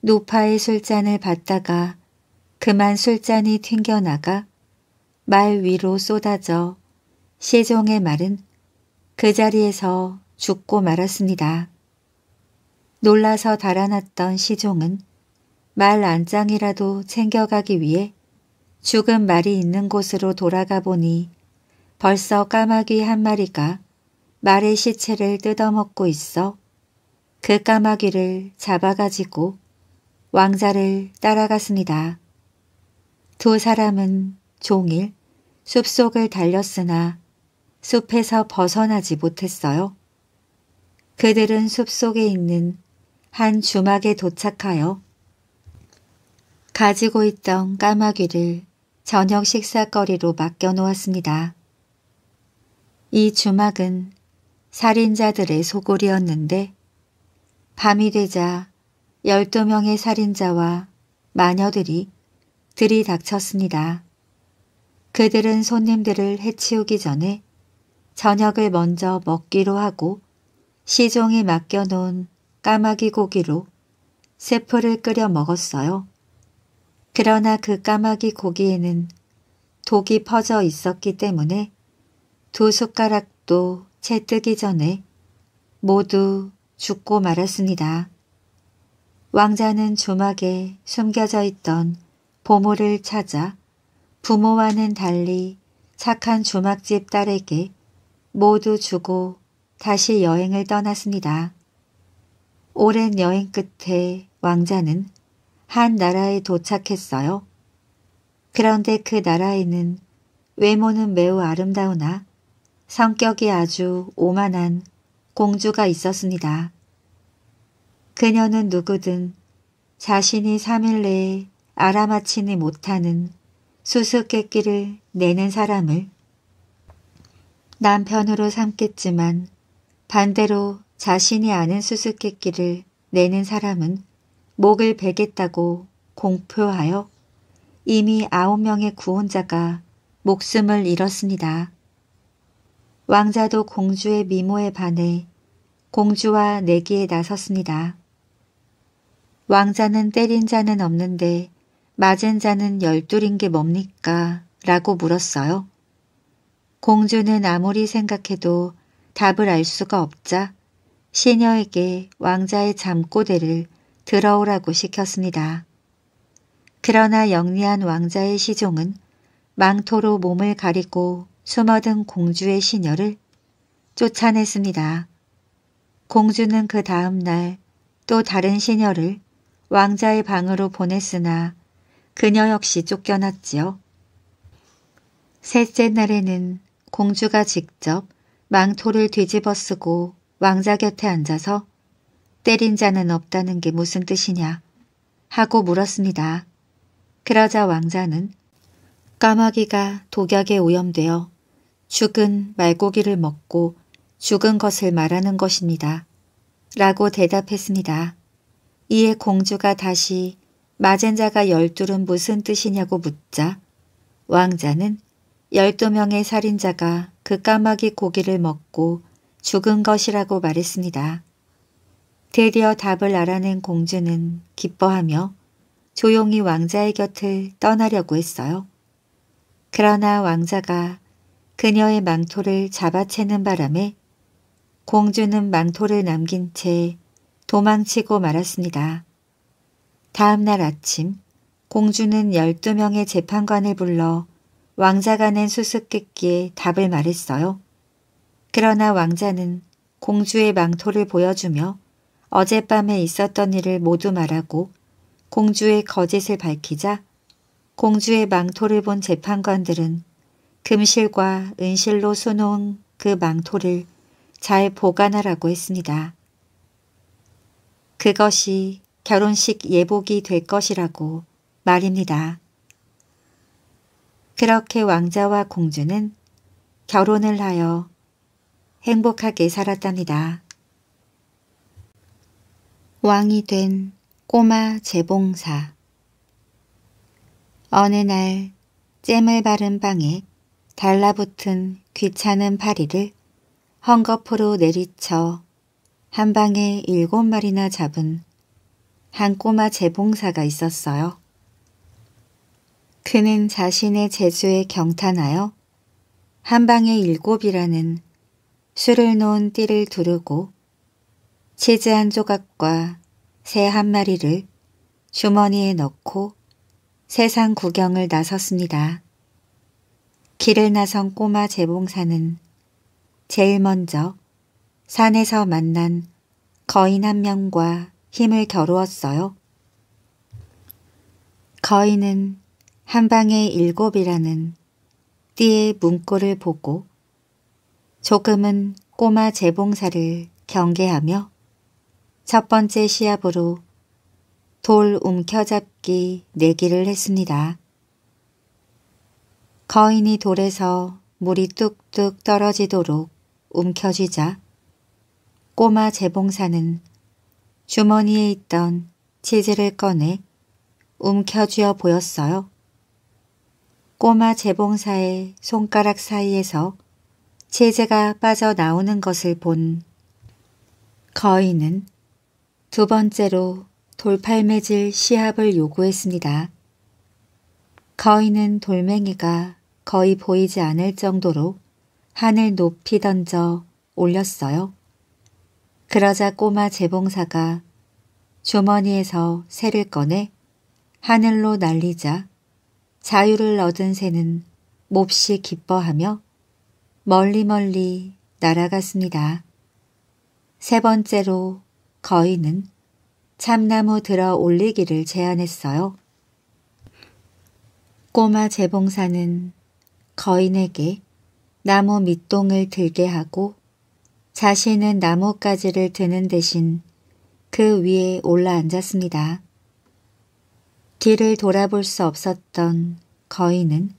노파의 술잔을 받다가 그만 술잔이 튕겨나가 말 위로 쏟아져 시종의 말은 그 자리에서 죽고 말았습니다. 놀라서 달아났던 시종은 말 안장이라도 챙겨가기 위해 죽은 말이 있는 곳으로 돌아가 보니 벌써 까마귀 한 마리가 말의 시체를 뜯어먹고 있어 그 까마귀를 잡아가지고 왕자를 따라갔습니다. 두 사람은 종일 숲속을 달렸으나 숲에서 벗어나지 못했어요. 그들은 숲속에 있는 한 주막에 도착하여 가지고 있던 까마귀를 저녁 식사거리로 맡겨놓았습니다. 이 주막은 살인자들의 소굴이었는데 밤이 되자 12명의 살인자와 마녀들이 들이닥쳤습니다. 그들은 손님들을 해치우기 전에 저녁을 먼저 먹기로 하고 시종이 맡겨놓은 까마귀 고기로 세포를 끓여 먹었어요. 그러나 그 까마귀 고기에는 독이 퍼져 있었기 때문에 두 숟가락도 채 뜨기 전에 모두 죽고 말았습니다. 왕자는 조막에 숨겨져 있던 보물을 찾아 부모와는 달리 착한 조막집 딸에게 모두 주고 다시 여행을 떠났습니다. 오랜 여행 끝에 왕자는 한 나라에 도착했어요. 그런데 그 나라에는 외모는 매우 아름다우나 성격이 아주 오만한 공주가 있었습니다. 그녀는 누구든 자신이 3일 내에 알아맞히지 못하는 수수께끼를 내는 사람을 남편으로 삼겠지만 반대로 자신이 아는 수수께끼를 내는 사람은 목을 베겠다고 공표하여 이미 아홉 명의 구혼자가 목숨을 잃었습니다. 왕자도 공주의 미모에 반해 공주와 내기에 나섰습니다. 왕자는 때린 자는 없는데 맞은 자는 열둘인 게 뭡니까? 라고 물었어요. 공주는 아무리 생각해도 답을 알 수가 없자 시녀에게 왕자의 잠꼬대를 들어오라고 시켰습니다. 그러나 영리한 왕자의 시종은 망토로 몸을 가리고 숨어든 공주의 시녀를 쫓아냈습니다. 공주는 그 다음 날 또 다른 시녀를 왕자의 방으로 보냈으나 그녀 역시 쫓겨났지요. 셋째 날에는 공주가 직접 망토를 뒤집어 쓰고 왕자 곁에 앉아서 때린 자는 없다는 게 무슨 뜻이냐 하고 물었습니다. 그러자 왕자는 까마귀가 독약에 오염되어 죽은 말고기를 먹고 죽은 것을 말하는 것입니다. 라고 대답했습니다. 이에 공주가 다시 맞은 자가 열둘은 무슨 뜻이냐고 묻자 왕자는 열두 명의 살인자가 그 까마귀 고기를 먹고 죽은 것이라고 말했습니다. 드디어 답을 알아낸 공주는 기뻐하며 조용히 왕자의 곁을 떠나려고 했어요. 그러나 왕자가 그녀의 망토를 잡아채는 바람에 공주는 망토를 남긴 채 도망치고 말았습니다. 다음 날 아침 공주는 12명의 재판관을 불러 왕자가 낸 수수께끼에 답을 말했어요. 그러나 왕자는 공주의 망토를 보여주며 어젯밤에 있었던 일을 모두 말하고 공주의 거짓을 밝히자 공주의 망토를 본 재판관들은 금실과 은실로 수놓은 그 망토를 잘 보관하라고 했습니다. 그것이 결혼식 예복이 될 것이라고 말입니다. 그렇게 왕자와 공주는 결혼을 하여 행복하게 살았답니다. 왕이 된 꼬마 재봉사 어느 날 잼을 바른 빵에 달라붙은 귀찮은 파리를 헝겊으로 내리쳐 한 방에 일곱 마리나 잡은 한 꼬마 재봉사가 있었어요. 그는 자신의 재주에 경탄하여 한 방에 일곱이라는 술을 놓은 띠를 두르고 치즈 한 조각과 새 한 마리를 주머니에 넣고 세상 구경을 나섰습니다. 길을 나선 꼬마 재봉사는 제일 먼저 산에서 만난 거인 한 명과 힘을 겨루었어요. 거인은 한방에 일곱이라는 띠의 문구를 보고 조금은 꼬마 재봉사를 경계하며 첫 번째 시합으로 돌 움켜잡기 내기를 했습니다. 거인이 돌에서 물이 뚝뚝 떨어지도록 움켜쥐자 꼬마 재봉사는 주머니에 있던 치즈를 꺼내 움켜쥐어 보였어요. 꼬마 재봉사의 손가락 사이에서 치즈가 빠져나오는 것을 본 거인은 두 번째로 돌팔매질 시합을 요구했습니다. 거인은 돌멩이가 거의 보이지 않을 정도로 하늘 높이 던져 올렸어요. 그러자 꼬마 재봉사가 주머니에서 새를 꺼내 하늘로 날리자 자유를 얻은 새는 몹시 기뻐하며 멀리멀리 날아갔습니다. 세 번째로 거인은 참나무 들어 올리기를 제안했어요. 꼬마 재봉사는 거인에게 나무 밑동을 들게 하고 자신은 나뭇가지를 드는 대신 그 위에 올라앉았습니다. 뒤를 돌아볼 수 없었던 거인은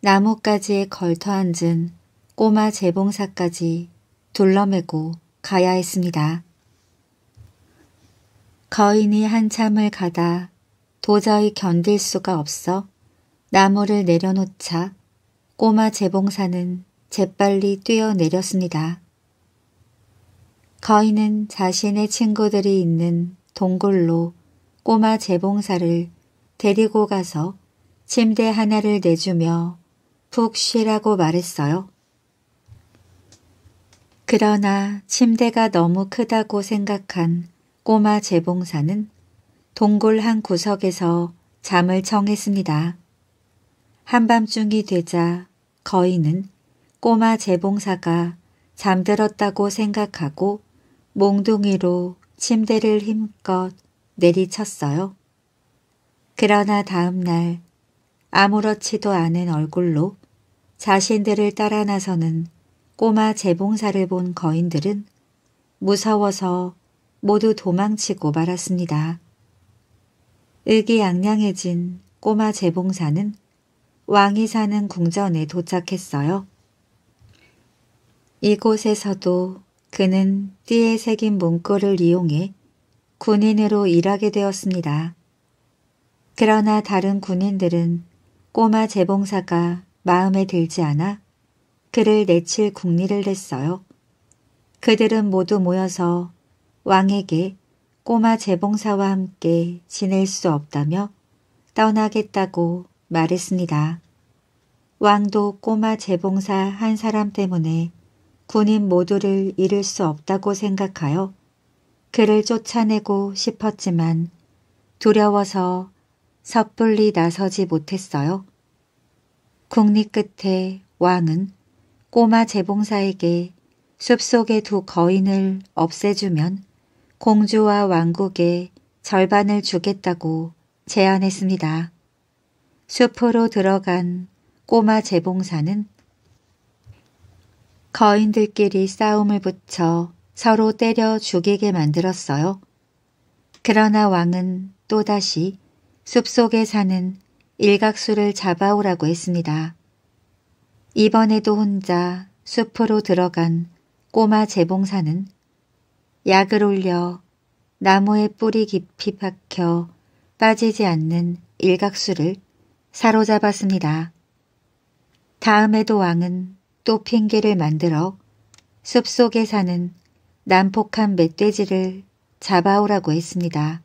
나뭇가지에 걸터앉은 꼬마 재봉사까지 둘러매고 가야 했습니다. 거인이 한참을 가다 도저히 견딜 수가 없어 나무를 내려놓자 꼬마 재봉사는 재빨리 뛰어내렸습니다. 거인은 자신의 친구들이 있는 동굴로 꼬마 재봉사를 데리고 가서 침대 하나를 내주며 푹 쉬라고 말했어요. 그러나 침대가 너무 크다고 생각한 꼬마 재봉사는 동굴 한 구석에서 잠을 청했습니다. 한밤중이 되자 거인은 꼬마 재봉사가 잠들었다고 생각하고 몽둥이로 침대를 힘껏 내리쳤어요. 그러나 다음날 아무렇지도 않은 얼굴로 자신들을 따라 나서는 꼬마 재봉사를 본 거인들은 무서워서 모두 도망치고 말았습니다. 의기양양해진 꼬마 재봉사는 왕이 사는 궁전에 도착했어요. 이곳에서도 그는 띠에 새긴 문구를 이용해 군인으로 일하게 되었습니다. 그러나 다른 군인들은 꼬마 재봉사가 마음에 들지 않아 그를 내칠 궁리를 냈어요. 그들은 모두 모여서 왕에게 꼬마 재봉사와 함께 지낼 수 없다며 떠나겠다고 말했습니다. 왕도 꼬마 재봉사 한 사람 때문에 군인 모두를 잃을 수 없다고 생각하여 그를 쫓아내고 싶었지만 두려워서 섣불리 나서지 못했어요. 국립 끝에 왕은 꼬마 재봉사에게 숲속의 두 거인을 없애주면 공주와 왕국의 절반을 주겠다고 제안했습니다. 숲으로 들어간 꼬마 재봉사는 거인들끼리 싸움을 붙여 서로 때려 죽이게 만들었어요. 그러나 왕은 또다시 숲속에 사는 일각수를 잡아오라고 했습니다. 이번에도 혼자 숲으로 들어간 꼬마 재봉사는 약을 올려 나무에 뿌리 깊이 박혀 빠지지 않는 일각수를 사로잡았습니다. 다음에도 왕은 또 핑계를 만들어 숲속에 사는 난폭한 멧돼지를 잡아오라고 했습니다.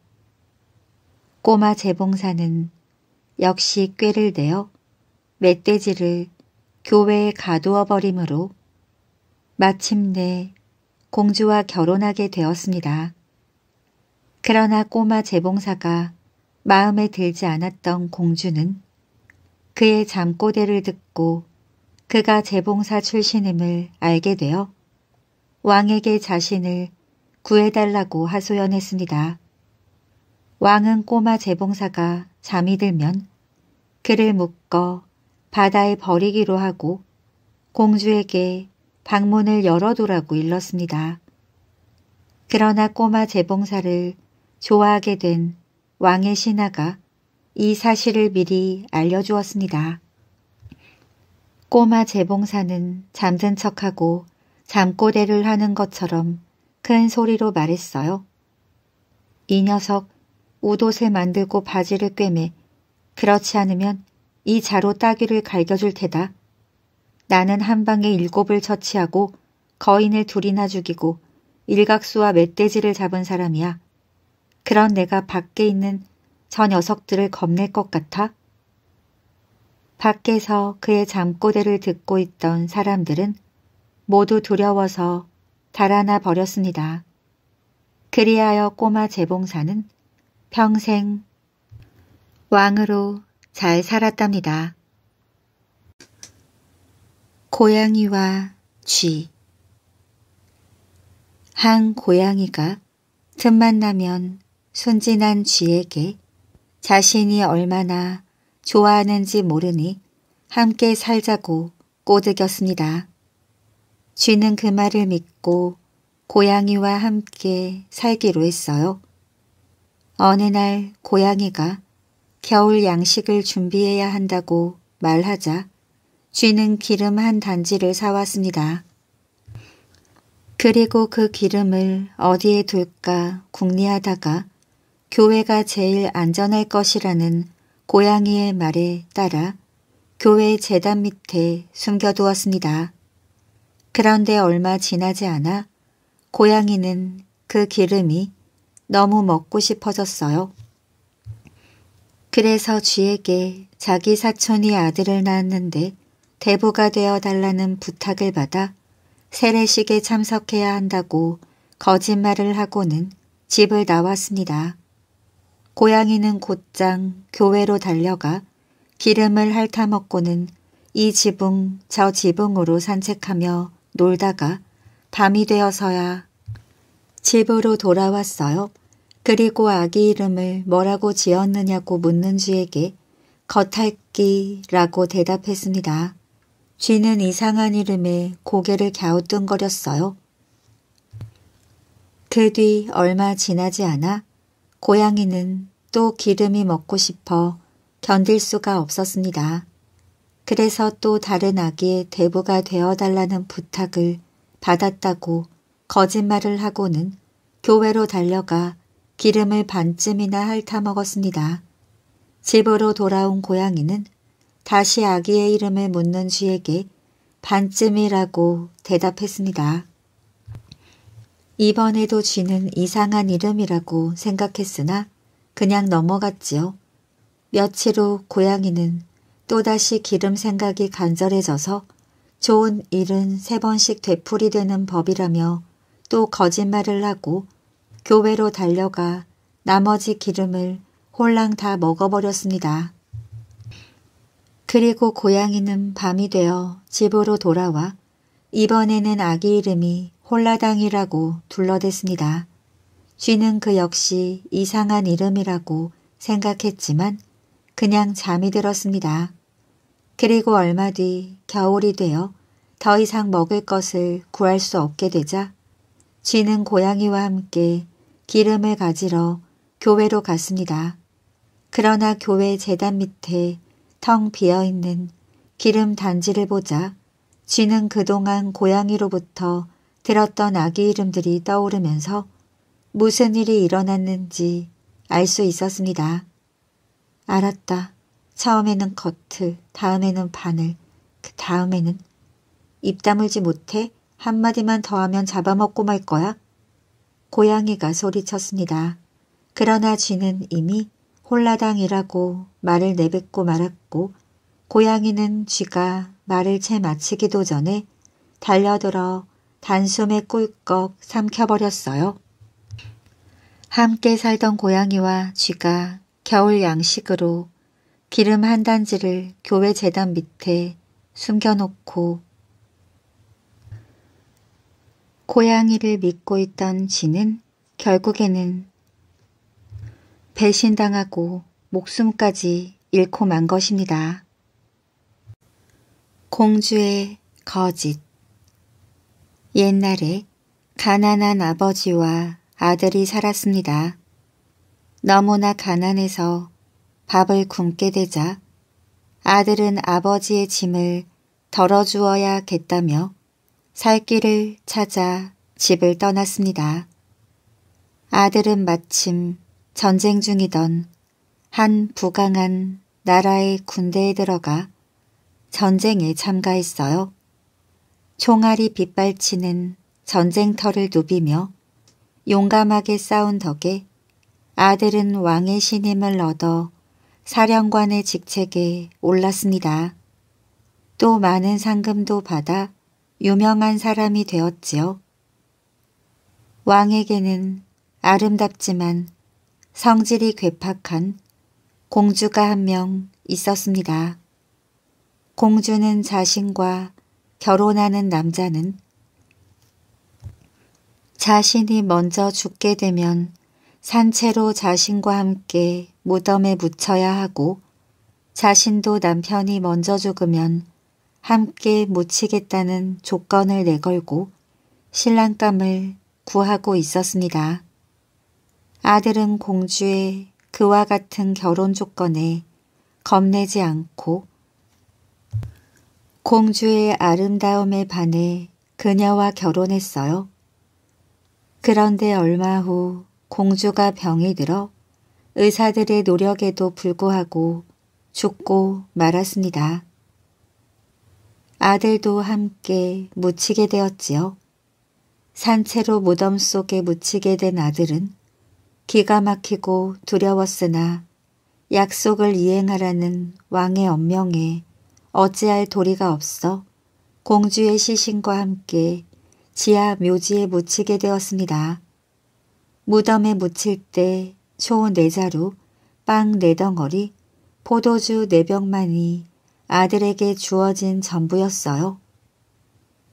꼬마 재봉사는 역시 꾀를 내어 멧돼지를 교회에 가두어 버림으로 마침내 공주와 결혼하게 되었습니다. 그러나 꼬마 재봉사가 마음에 들지 않았던 공주는 그의 잠꼬대를 듣고 그가 재봉사 출신임을 알게 되어 왕에게 자신을 구해달라고 하소연했습니다. 왕은 꼬마 재봉사가 잠이 들면 그를 묶어 바다에 버리기로 하고 공주에게 방문을 열어두라고 일렀습니다. 그러나 꼬마 재봉사를 좋아하게 된 왕의 신하가 이 사실을 미리 알려주었습니다. 꼬마 재봉사는 잠든 척하고 잠꼬대를 하는 것처럼 큰 소리로 말했어요. 이 녀석 옷옷을 만들고 바지를 꿰매 그렇지 않으면 이 자로 따귀를 갈겨줄 테다. 나는 한 방에 일곱을 처치하고 거인을 둘이나 죽이고 일각수와 멧돼지를 잡은 사람이야. 그런 내가 밖에 있는 저 녀석들을 겁낼 것 같아? 밖에서 그의 잠꼬대를 듣고 있던 사람들은 모두 두려워서 달아나 버렸습니다. 그리하여 꼬마 재봉사는 평생 왕으로 잘 살았답니다. 고양이와 쥐. 한 고양이가 틈만 나면 순진한 쥐에게 자신이 얼마나 좋아하는지 모르니 함께 살자고 꼬드겼습니다. 쥐는 그 말을 믿고 고양이와 함께 살기로 했어요. 어느 날 고양이가 겨울 양식을 준비해야 한다고 말하자 쥐는 기름 한 단지를 사왔습니다. 그리고 그 기름을 어디에 둘까 궁리하다가 교회가 제일 안전할 것이라는 고양이의 말에 따라 교회 재단 밑에 숨겨두었습니다. 그런데 얼마 지나지 않아 고양이는 그 기름이 너무 먹고 싶어졌어요. 그래서 쥐에게 자기 사촌이 아들을 낳았는데 대부가 되어 달라는 부탁을 받아 세례식에 참석해야 한다고 거짓말을 하고는 집을 나왔습니다. 고양이는 곧장 교회로 달려가 기름을 핥아먹고는 이 지붕 저 지붕으로 산책하며 놀다가 밤이 되어서야 집으로 돌아왔어요. 그리고 아기 이름을 뭐라고 지었느냐고 묻는 주에게 겉핥기라고 대답했습니다. 쥐는 이상한 이름에 고개를 갸우뚱거렸어요. 그 뒤 얼마 지나지 않아 고양이는 또 기름이 먹고 싶어 견딜 수가 없었습니다. 그래서 또 다른 아기의 대부가 되어달라는 부탁을 받았다고 거짓말을 하고는 교회로 달려가 기름을 반쯤이나 핥아먹었습니다. 집으로 돌아온 고양이는 다시 아기의 이름을 묻는 쥐에게 반쯤이라고 대답했습니다. 이번에도 쥐는 이상한 이름이라고 생각했으나 그냥 넘어갔지요. 며칠 후 고양이는 또다시 기름 생각이 간절해져서 좋은 일은 세 번씩 되풀이되는 법이라며 또 거짓말을 하고 교회로 달려가 나머지 기름을 홀랑 다 먹어버렸습니다. 그리고 고양이는 밤이 되어 집으로 돌아와 이번에는 아기 이름이 홀라당이라고 둘러댔습니다. 쥐는 그 역시 이상한 이름이라고 생각했지만 그냥 잠이 들었습니다. 그리고 얼마 뒤 겨울이 되어 더 이상 먹을 것을 구할 수 없게 되자 쥐는 고양이와 함께 기름을 가지러 교회로 갔습니다. 그러나 교회 재단 밑에 텅 비어있는 기름 단지를 보자 쥐는 그동안 고양이로부터 들었던 아기 이름들이 떠오르면서 무슨 일이 일어났는지 알 수 있었습니다. 알았다. 처음에는 겉을, 다음에는 바늘, 그 다음에는 입 다물지 못해 한마디만 더하면 잡아먹고 말 거야. 고양이가 소리쳤습니다. 그러나 쥐는 이미 홀라당이라고 말을 내뱉고 말았고 고양이는 쥐가 말을 채 마치기도 전에 달려들어 단숨에 꿀꺽 삼켜버렸어요. 함께 살던 고양이와 쥐가 겨울 양식으로 기름 한 단지를 교회 재단 밑에 숨겨놓고 고양이를 믿고 있던 쥐는 결국에는 배신당하고 목숨까지 잃고 만 것입니다. 공주의 거짓 옛날에 가난한 아버지와 아들이 살았습니다. 너무나 가난해서 밥을 굶게 되자 아들은 아버지의 짐을 덜어주어야겠다며 살 길을 찾아 집을 떠났습니다. 아들은 마침 전쟁 중이던 한 부강한 나라의 군대에 들어가 전쟁에 참가했어요. 총알이 빗발치는 전쟁터를 누비며 용감하게 싸운 덕에 아들은 왕의 신임을 얻어 사령관의 직책에 올랐습니다. 또 많은 상금도 받아 유명한 사람이 되었지요. 왕에게는 아름답지만 성질이 괴팍한 공주가 한 명 있었습니다. 공주는 자신과 결혼하는 남자는 자신이 먼저 죽게 되면 산채로 자신과 함께 무덤에 묻혀야 하고 자신도 남편이 먼저 죽으면 함께 묻히겠다는 조건을 내걸고 신랑감을 구하고 있었습니다. 아들은 공주의 그와 같은 결혼 조건에 겁내지 않고 공주의 아름다움에 반해 그녀와 결혼했어요. 그런데 얼마 후 공주가 병이 들어 의사들의 노력에도 불구하고 죽고 말았습니다. 아들도 함께 묻히게 되었지요. 산채로 무덤 속에 묻히게 된 아들은 기가 막히고 두려웠으나 약속을 이행하라는 왕의 엄명에 어찌할 도리가 없어 공주의 시신과 함께 지하 묘지에 묻히게 되었습니다. 무덤에 묻힐 때 초원 네 자루, 빵 네 덩어리, 포도주 네 병만이 아들에게 주어진 전부였어요.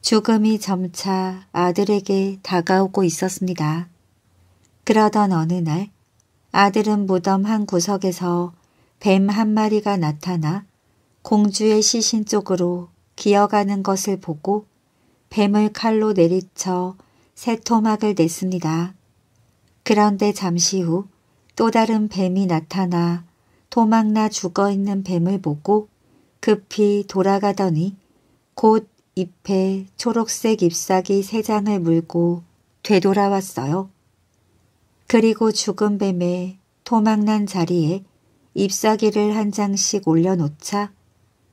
죽음이 점차 아들에게 다가오고 있었습니다. 그러던 어느 날 아들은 무덤 한 구석에서 뱀 한 마리가 나타나 공주의 시신 쪽으로 기어가는 것을 보고 뱀을 칼로 내리쳐 새토막을 냈습니다. 그런데 잠시 후 또 다른 뱀이 나타나 토막나 죽어있는 뱀을 보고 급히 돌아가더니 곧 잎에 초록색 잎사귀 세 장을 물고 되돌아왔어요. 그리고 죽은 뱀의 토막난 자리에 잎사귀를 한 장씩 올려놓자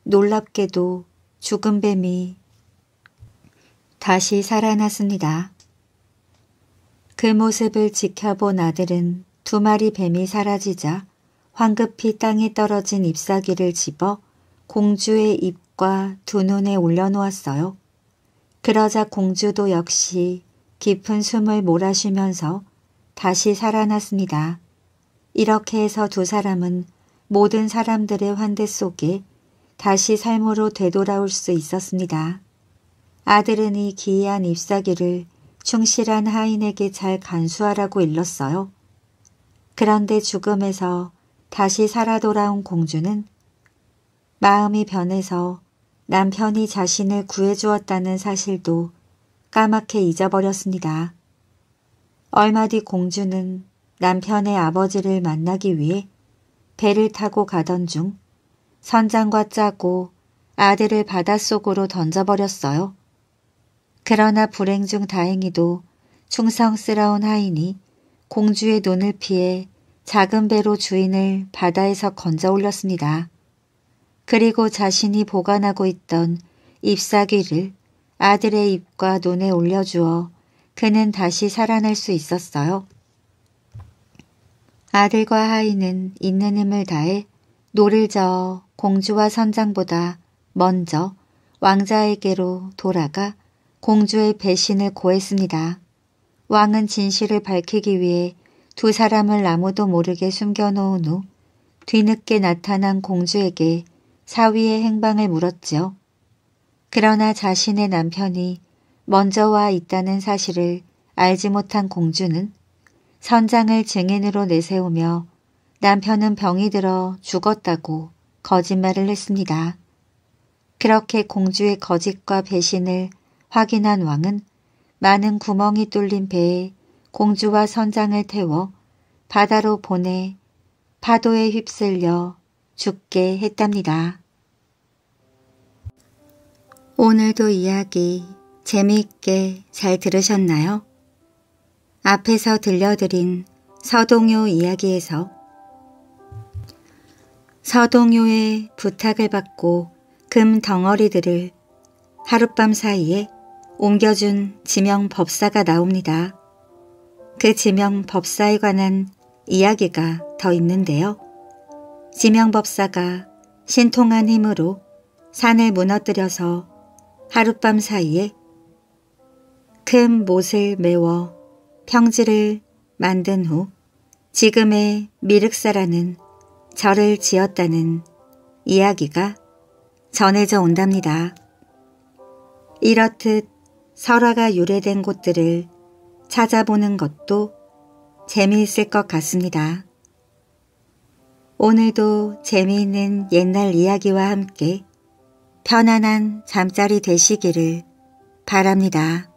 놀랍게도 죽은 뱀이 다시 살아났습니다. 그 모습을 지켜본 아들은 두 마리 뱀이 사라지자 황급히 땅에 떨어진 잎사귀를 집어 공주의 입과 두 눈에 올려놓았어요. 그러자 공주도 역시 깊은 숨을 몰아쉬면서 다시 살아났습니다. 이렇게 해서 두 사람은 모든 사람들의 환대 속에 다시 삶으로 되돌아올 수 있었습니다. 아들은 이 기이한 잎사귀를 충실한 하인에게 잘 간수하라고 일렀어요. 그런데 죽음에서 다시 살아 돌아온 공주는 마음이 변해서 남편이 자신을 구해주었다는 사실도 까맣게 잊어버렸습니다. 얼마 뒤 공주는 남편의 아버지를 만나기 위해 배를 타고 가던 중 선장과 짜고 아들을 바닷속으로 던져버렸어요. 그러나 불행 중 다행히도 충성스러운 하인이 공주의 눈을 피해 작은 배로 주인을 바다에서 건져 올렸습니다. 그리고 자신이 보관하고 있던 잎사귀를 아들의 입과 눈에 올려주어 그는 다시 살아날 수 있었어요. 아들과 하이는 있는 힘을 다해 노를 저어 공주와 선장보다 먼저 왕자에게로 돌아가 공주의 배신을 고했습니다. 왕은 진실을 밝히기 위해 두 사람을 아무도 모르게 숨겨놓은 후 뒤늦게 나타난 공주에게 사위의 행방을 물었지요. 그러나 자신의 남편이 먼저 와 있다는 사실을 알지 못한 공주는 선장을 증인으로 내세우며 남편은 병이 들어 죽었다고 거짓말을 했습니다. 그렇게 공주의 거짓과 배신을 확인한 왕은 많은 구멍이 뚫린 배에 공주와 선장을 태워 바다로 보내 파도에 휩쓸려 죽게 했답니다. 오늘도 이야기 재미있게 잘 들으셨나요? 앞에서 들려드린 서동요 이야기에서 서동요의 부탁을 받고 금 덩어리들을 하룻밤 사이에 옮겨준 지명 법사가 나옵니다. 그 지명 법사에 관한 이야기가 더 있는데요. 지명 법사가 신통한 힘으로 산을 무너뜨려서 하룻밤 사이에 틈 못을 메워 평지를 만든 후 지금의 미륵사라는 절을 지었다는 이야기가 전해져 온답니다. 이렇듯 설화가 유래된 곳들을 찾아보는 것도 재미있을 것 같습니다. 오늘도 재미있는 옛날 이야기와 함께 편안한 잠자리 되시기를 바랍니다.